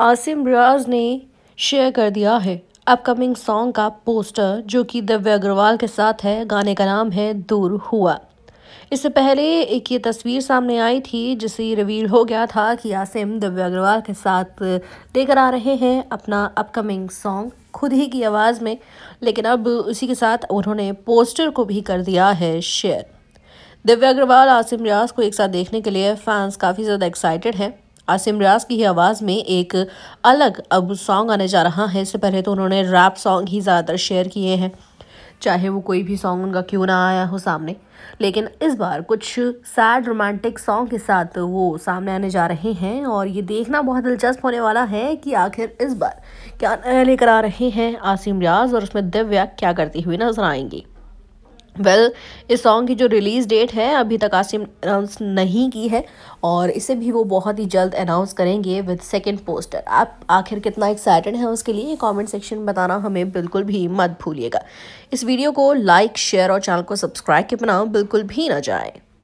आसिम रियाज ने शेयर कर दिया है अपकमिंग सॉन्ग का पोस्टर जो कि दिव्य अग्रवाल के साथ है गाने का नाम है दूर हुआ इससे पहले एक ये तस्वीर सामने आई थी जिसे रिवील हो गया था कि आसिम दिव्य अग्रवाल के साथ लेकर आ रहे हैं अपना अपकमिंग सॉन्ग खुद ही की आवाज़ में लेकिन अब उसी के साथ उन्होंने पोस्टर को भी कर दिया है शेयर दिव्या अग्रवाल आसिम रियाज को एक साथ देखने के लिए फैंस काफ़ी ज़्यादा एक्साइटेड हैं आसिम रियाज की ही आवाज़ में एक अलग अब सॉन्ग आने जा रहा है इससे पहले तो उन्होंने रैप सॉन्ग ही ज़्यादातर शेयर किए हैं चाहे वो कोई भी सॉन्ग उनका क्यों ना आया हो सामने लेकिन इस बार कुछ सैड रोमांटिक सॉन्ग के साथ वो सामने आने जा रहे हैं और ये देखना बहुत दिलचस्प होने वाला है कि आखिर इस बार क्या लेकर आ रहे हैं आसिम रियाज और उसमें दिव्या क्या करती हुई नजर आएंगी वेल well, इस सॉन्ग की जो रिलीज़ डेट है अभी तक आसिम अनाउंस नहीं की है और इसे भी वो बहुत ही जल्द अनाउंस करेंगे विद सेकंड पोस्टर आप आखिर कितना एक्साइटेड हैं उसके लिए कमेंट सेक्शन में बताना हमें बिल्कुल भी मत भूलिएगा इस वीडियो को लाइक शेयर और चैनल को सब्सक्राइब के बनाओ बिल्कुल भी ना जाए